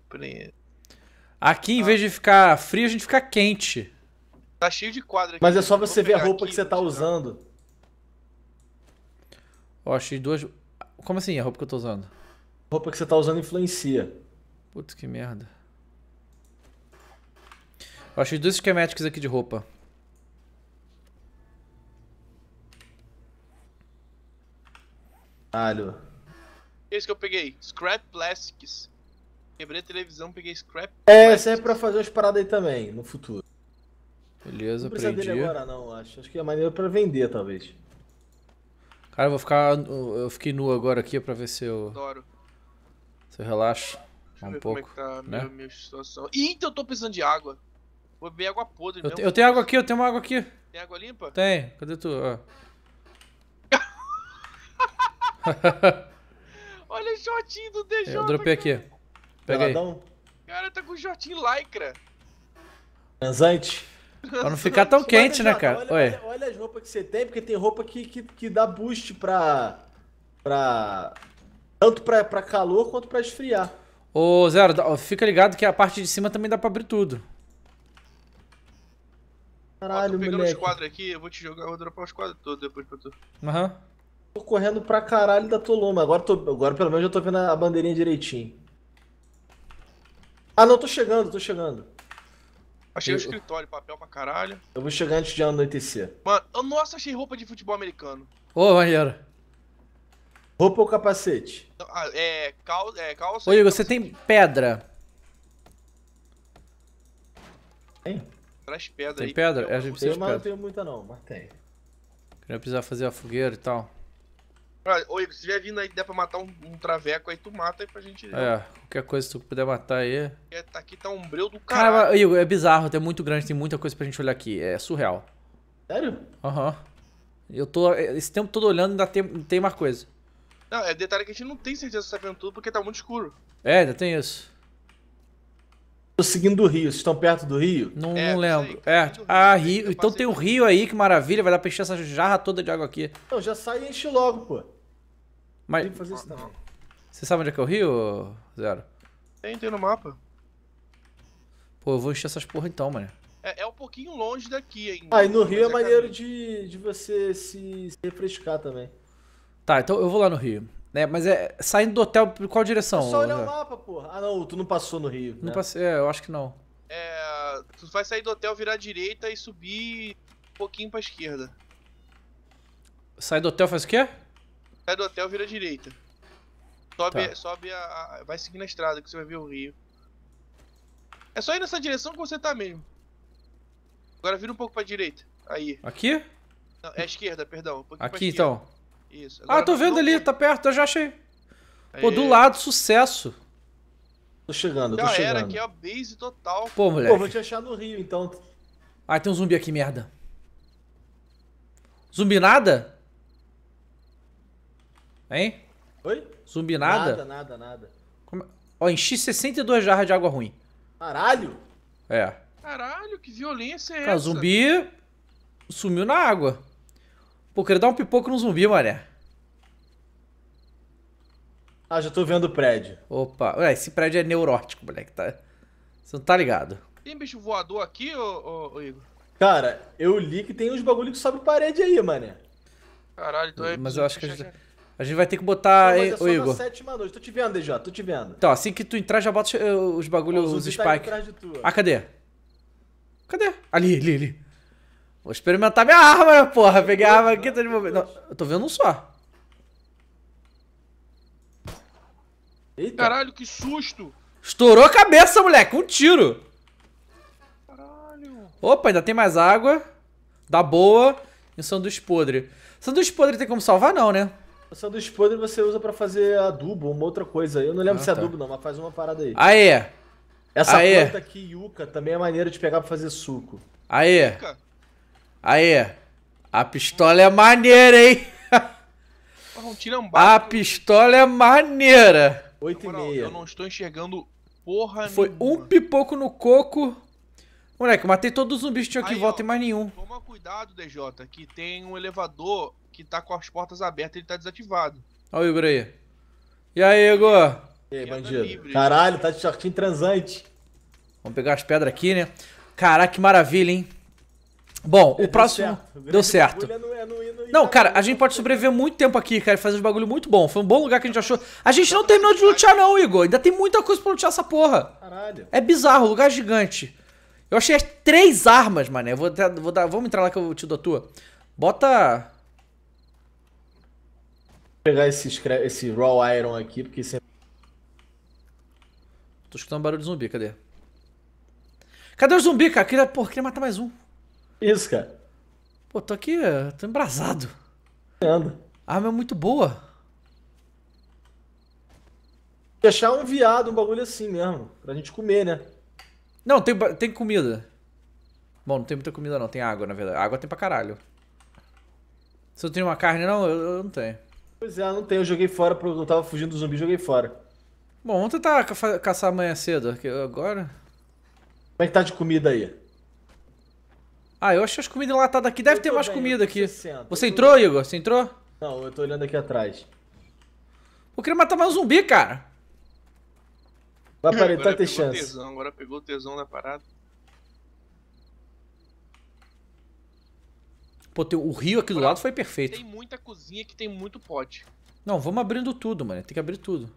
Speaker 1: Aqui, em ah. vez de ficar frio, a gente fica quente.
Speaker 3: Tá cheio de quadro aqui. Mas é só você ver a roupa aqui, que você tá
Speaker 1: usando. Ó, achei duas. Como assim a roupa que eu tô usando? A roupa que você tá usando influencia. Putz, que merda. Eu achei dois esquemáticos aqui de roupa. Alho.
Speaker 3: É Esse que eu peguei, Scrap Plastics. Quebrei a
Speaker 2: televisão, peguei Scrap É, plastics. é pra fazer as paradas aí também, no futuro.
Speaker 1: Beleza, não aprendi. dele agora
Speaker 2: não, acho. Acho que é maneira pra vender, talvez.
Speaker 1: Cara, eu vou ficar... Eu fiquei nu agora aqui pra ver se eu... Adoro. Se eu relaxo
Speaker 3: Deixa um ver pouco, como é que tá né? minha, minha situação. Ih, então eu tô precisando de água. Vou beber água podre eu, mesmo. Eu tenho água aqui, eu
Speaker 1: tenho uma água aqui. Tem água limpa? Tem. Cadê tu? Ó.
Speaker 3: Olha o shortinho do DJ. É, eu dropei aqui. Pega Peladão. aí. Cara, tá com o shortinho lycra.
Speaker 2: Transante. Pra não ficar tão quente, olha, né, cara? Olha, olha, olha, as roupas que você tem, porque tem roupa que, que, que dá boost pra. pra. tanto pra, pra calor quanto pra esfriar.
Speaker 1: Ô, Zero, fica ligado que a parte de cima também dá pra abrir tudo.
Speaker 3: Caralho, Ó, tô pegando os quadros aqui, eu vou te jogar, eu vou dropar os quadros todos depois pra tu.
Speaker 1: Aham. Uhum.
Speaker 2: Tô correndo pra caralho da Toloma. Agora, tô, agora pelo menos eu tô vendo a bandeirinha direitinho. Ah, não, tô chegando, tô chegando.
Speaker 3: Achei eu, o escritório, papel pra caralho.
Speaker 2: Eu vou chegar antes de anoitecer.
Speaker 3: Mano, eu, nossa, achei roupa de futebol americano.
Speaker 2: Ô, oh,
Speaker 1: maneiro. Roupa ou capacete? Ah, é,
Speaker 3: cal, é, calça.
Speaker 1: Ô, você tem pedra?
Speaker 3: Tem? Traz pedra tem aí. Pedra? Tem pedra? É, a gente precisa eu, de pedra. Mas não tenho muita não, mas tem.
Speaker 1: Queria precisar fazer a fogueira e tal. Ou
Speaker 3: se tiver vindo aí, der pra matar um, um, traveco aí, tu mata aí pra gente. É,
Speaker 1: qualquer coisa que tu puder matar aí. É. é, tá aqui tá um breu do caralho. Cara, Igor, é bizarro, é muito grande, tem muita coisa pra gente olhar aqui. É surreal. Sério? Aham. Uhum. Eu tô. É, esse tempo todo olhando, ainda tem, tem mais coisa.
Speaker 3: Não, é detalhe que a gente não tem certeza se tá vendo tudo porque tá muito escuro.
Speaker 1: É, ainda tem isso seguindo o Rio. Vocês estão perto do Rio? Não, é, não lembro. é. ah, Rio. Então tem o Rio aí, que maravilha. Vai dar pra encher essa jarra toda de água aqui.
Speaker 2: Não, já sai e
Speaker 3: enche logo, pô.
Speaker 1: Mas. Tem que fazer isso não. Você sabe onde é que é o Rio, Zero?
Speaker 3: Tem, tem no mapa.
Speaker 1: Pô, eu vou encher essas porra então, mano.
Speaker 3: É, é um pouquinho longe daqui ainda. Ah, e no Rio é, é maneiro
Speaker 2: de, de você se, se refrescar também.
Speaker 1: Tá, então eu vou lá no Rio. Né? Mas é saindo do hotel, por qual direção? É só olhar o mapa,
Speaker 3: porra. Ah, não, tu não passou no Rio.
Speaker 1: Não né? passei, é, eu acho que não.
Speaker 3: É, tu vai sair do hotel, virar à direita e subir um pouquinho pra esquerda.
Speaker 1: Sai do hotel, faz o
Speaker 3: quê? Sai do hotel, vira à direita. Sobe, tá. sobe a, a, Vai seguir na estrada que você vai ver o Rio. É só ir nessa direção que você tá mesmo. Agora vira um pouco pra direita. Aí. Aqui? Não, é a esquerda, perdão. Um aqui então. Esquerda. Isso. Ah,
Speaker 1: agora, ah, tô vendo ali, tá perto, eu já achei. Pô, do lado, sucesso. Tô chegando, tô Galera, chegando. Era aqui é a base
Speaker 3: total. Pô, moleque. Pô, vou te achar no Rio, então.
Speaker 1: Ah, tem um zumbi aqui, merda. Zumbi nada? Hein? Oi? Zumbi nada? Nada,
Speaker 2: nada, nada.
Speaker 1: Como... É? Ó, enchi 62 jarras de água ruim. Caralho! É.
Speaker 3: Caralho, que violência é Cara, essa? zumbi
Speaker 1: sumiu na água. Pô, quero dar um pipoco no zumbi, mané. Ah, já tô vendo o prédio. Opa, Ué, esse prédio é neurótico, moleque. Tá... Você não tá ligado.
Speaker 3: Tem bicho voador aqui, ô, ô, ô Igor?
Speaker 1: Cara, eu li que tem uns bagulho que sobe parede aí, mané.
Speaker 3: Caralho, tô então aí. É mas
Speaker 1: eu acho que a gente, a gente vai ter que botar. Não, mas é só ô, Igor.
Speaker 2: sétima noite. Tô te vendo,
Speaker 1: DJ, tô te vendo. Então, assim que tu entrar, já bota os bagulhos, os, os spikes. Tá ah, cadê? Cadê? Ali, ali, ali. Vou experimentar minha arma, né, porra. Peguei a arma aqui, tô de movimento. eu tô vendo um só.
Speaker 3: Eita. Caralho, que susto!
Speaker 1: Estourou a cabeça, moleque. Um tiro. Caralho. Opa, ainda tem mais água. Da boa. E um sanduíche podre. Sanduíche podre tem como salvar, não, né? O sanduíche podre você usa pra fazer adubo, uma outra coisa. Eu não lembro ah, se é tá. adubo, não, mas faz uma
Speaker 2: parada aí. Aê!
Speaker 1: Essa Aê. planta
Speaker 2: aqui, yuca, também é maneira de pegar pra fazer suco.
Speaker 1: Aê! Yuca? Aí a pistola é maneira, hein? É
Speaker 3: um A
Speaker 1: pistola é maneira.
Speaker 3: 8 e meia. Eu não estou enxergando porra
Speaker 1: Foi um pipoco no coco. Moleque, matei todos os zumbis que tinham aqui em volta e mais nenhum. Toma cuidado, DJ, que
Speaker 3: tem um elevador que tá com as portas abertas e ele tá desativado.
Speaker 1: Olha o Igor aí. E aí, Igor? E aí, bandido? Livre, Caralho, tá de shortinho transante. Vamos pegar as pedras aqui, né? Caraca, que maravilha, hein? Bom, o próximo. Deu certo. Deu certo. É- é- é não, cara, a gente pode sobreviver muito tempo aqui, cara, e fazer um bagulho muito bom. Foi um bom lugar que a gente achou. A gente não terminou de lutear, não, Igor. Ainda tem muita coisa pra lutear essa porra. Caralho. É bizarro, lugar gigante. Eu achei as três armas, mané. vou, dar, vou dar, vamos entrar lá que eu te dou a tua. Bota. Vou pegar esse, esse Raw Iron aqui, porque sempre. Tô escutando um barulho de zumbi, cadê? Cadê o zumbi, cara? Queria, porra, queria matar mais um. Isso, cara. Pô, tô aqui, tô embrasado. Anda. A arma é muito boa. Deixar um viado, um bagulho assim mesmo, pra gente comer, né? Não, tem, tem comida. Bom, não tem muita comida não, tem água, na verdade. Água tem pra caralho. Se eu tenho uma carne, não, eu, eu não tenho.
Speaker 2: Pois é, não tenho.
Speaker 1: Eu joguei fora, porque eu tava fugindo do zumbi, joguei fora. Bom, vamos tentar caçar amanhã cedo, agora... Como é que tá de comida aí? Ah, eu acho que as comidas enlatadas aqui. Deve ter mais bem, comida aqui. 60. Você entrou, Igor? Você entrou?
Speaker 2: Não, eu tô olhando aqui atrás.
Speaker 1: Eu queria matar mais um zumbi, cara. Vai parar, tá ter chance. Tesão,
Speaker 3: agora pegou o tesão da parada.
Speaker 1: Pô, tem, o rio aqui do lado foi perfeito. Tem muita
Speaker 3: cozinha que tem muito pote.
Speaker 1: Não, vamos abrindo tudo, mano. Tem que abrir tudo.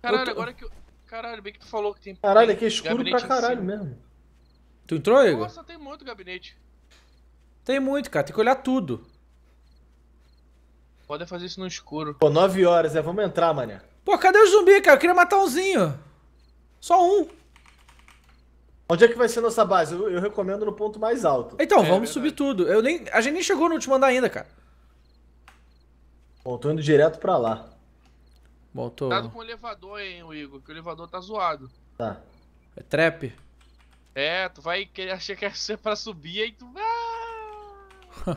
Speaker 3: Caralho, tô... agora que eu... Caralho, bem que tu falou que tem... Caralho, aqui é escuro pra assim. caralho mesmo.
Speaker 1: Tu entrou, Igor? Nossa,
Speaker 3: tem muito gabinete.
Speaker 1: Tem muito, cara. Tem que olhar tudo.
Speaker 3: Pode fazer isso no escuro.
Speaker 2: Pô, 9 horas, é. Vamos entrar, mané.
Speaker 3: Pô, cadê o zumbi,
Speaker 2: cara? Eu queria matar umzinho. Só um. Onde é que vai ser nossa base?
Speaker 1: Eu, eu recomendo no ponto mais alto. Então, é, vamos é subir tudo. Eu nem, a gente nem chegou no último andar ainda, cara.
Speaker 2: Bom, tô indo direto pra lá. Bom, tô... Cuidado com
Speaker 3: o elevador, hein, Igor, que o elevador tá zoado.
Speaker 1: Tá. É trap?
Speaker 3: É, tu vai querer achar que é pra subir aí tu. Ah!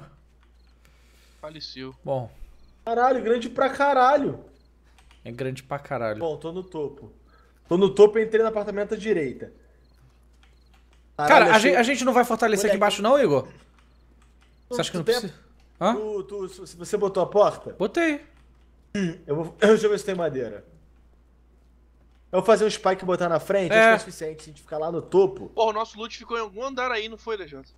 Speaker 3: Faleceu.
Speaker 1: Bom.
Speaker 2: Caralho, grande pra caralho.
Speaker 1: É grande pra caralho. Bom,
Speaker 2: tô no topo. Tô no topo e entrei no apartamento à direita. Caralho, Cara, achei... a, gente, a,
Speaker 1: gente, não vai fortalecer Moleque. aqui embaixo, não, Igor? você acha que não tem... precisa?
Speaker 2: Hã? Tu, tu, você botou a porta? Botei. eu vou... Deixa eu ver se tem madeira. Eu fazer o Spike botar na frente, é. acho que é, é. suficiente se a gente ficar lá no topo.
Speaker 3: Porra, o nosso loot ficou em algum andar aí, não foi, Alexandre?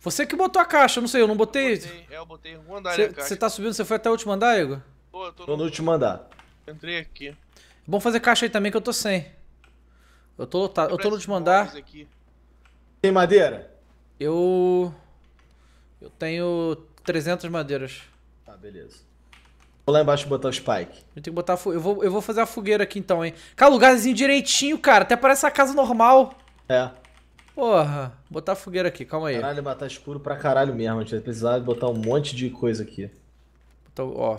Speaker 1: Você que botou a caixa, eu não sei, eu não botei. Eu botei
Speaker 3: é, eu botei em algum andar cê, Você tá
Speaker 1: subindo, você foi até o último andar, Igor? Pô, eu tô, tô no... no último andar.
Speaker 3: Entrei aqui. É
Speaker 1: bom fazer caixa aí também que eu tô sem. Eu tô lotado. Eu, eu tô no último andar. Aqui. Tem madeira? Eu. Eu tenho 300 madeiras. Tá, beleza. Vou lá embaixo botar o Spike. Eu tenho que botar eu vou, eu vou fazer a fogueira aqui então, hein. Cara, lugarzinho direitinho, cara. Até parece a casa normal. É. Porra, botar a fogueira aqui, calma aí. Caralho, matar escuro pra caralho
Speaker 2: mesmo. A gente vai precisar botar um monte de coisa aqui. Botar,
Speaker 1: então, ó.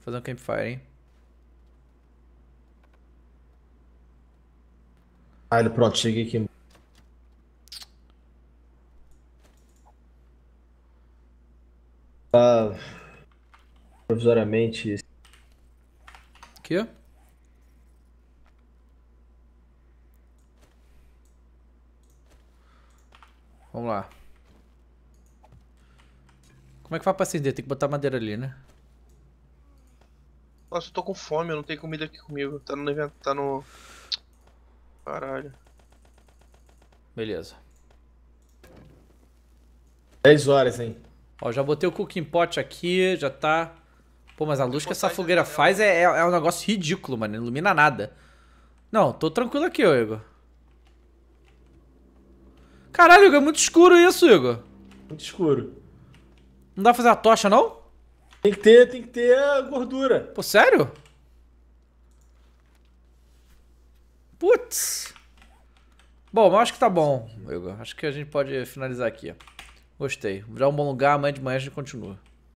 Speaker 1: Fazer um campfire, hein.
Speaker 2: Caralho, pronto, cheguei aqui. Ah... Uh provisoriamente.
Speaker 1: Quê? Vamos lá. Como é que faz pra acender? Tem que botar madeira ali, né?
Speaker 3: Nossa, eu tô com fome, eu não tenho comida aqui comigo. Tá no evento, tá no... Caralho.
Speaker 1: Beleza. 10 horas, hein? Ó, já botei o cooking pot aqui, já tá Pô, mas a luz que essa fogueira é faz é, é, um negócio ridículo, mano. Não ilumina nada. Não, tô tranquilo aqui, ô Igor. Caralho, Igor, é muito escuro isso, Igor. Muito escuro. Não dá pra fazer a tocha, não? Tem que ter, tem que ter a gordura. Pô, sério? Putz. Bom, eu acho que tá bom, Igor. Acho que a gente pode finalizar aqui. Gostei. Já é um bom lugar, amanhã de manhã a gente continua.